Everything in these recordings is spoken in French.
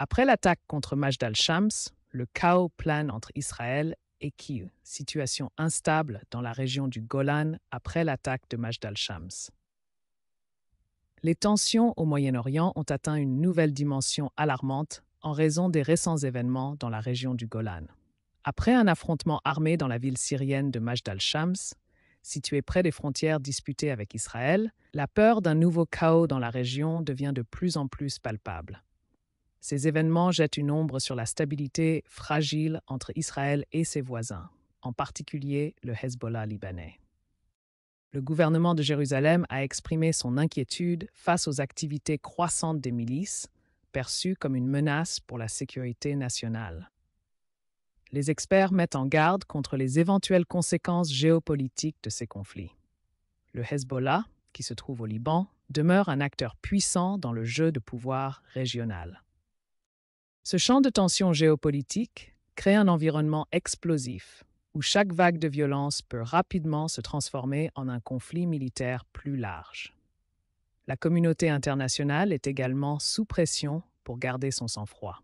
Après l'attaque contre Majdal Shams, le chaos plane entre Israël et Kiev, situation instable dans la région du Golan après l'attaque de Majdal Shams. Les tensions au Moyen-Orient ont atteint une nouvelle dimension alarmante en raison des récents événements dans la région du Golan. Après un affrontement armé dans la ville syrienne de Majdal Shams, située près des frontières disputées avec Israël, la peur d'un nouveau chaos dans la région devient de plus en plus palpable. Ces événements jettent une ombre sur la stabilité fragile entre Israël et ses voisins, en particulier le Hezbollah libanais. Le gouvernement de Jérusalem a exprimé son inquiétude face aux activités croissantes des milices, perçues comme une menace pour la sécurité nationale. Les experts mettent en garde contre les éventuelles conséquences géopolitiques de ces conflits. Le Hezbollah, qui se trouve au Liban, demeure un acteur puissant dans le jeu de pouvoir régional. Ce champ de tension géopolitique crée un environnement explosif où chaque vague de violence peut rapidement se transformer en un conflit militaire plus large. La communauté internationale est également sous pression pour garder son sang-froid.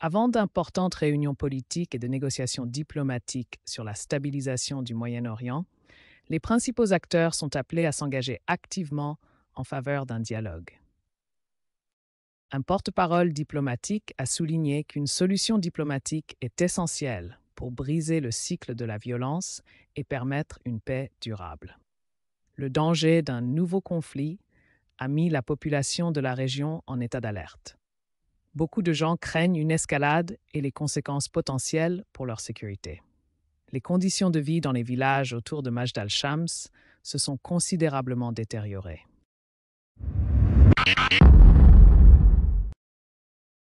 Avant d'importantes réunions politiques et de négociations diplomatiques sur la stabilisation du Moyen-Orient, les principaux acteurs sont appelés à s'engager activement en faveur d'un dialogue. Un porte-parole diplomatique a souligné qu'une solution diplomatique est essentielle pour briser le cycle de la violence et permettre une paix durable. Le danger d'un nouveau conflit a mis la population de la région en état d'alerte. Beaucoup de gens craignent une escalade et les conséquences potentielles pour leur sécurité. Les conditions de vie dans les villages autour de Majdal shams se sont considérablement détériorées.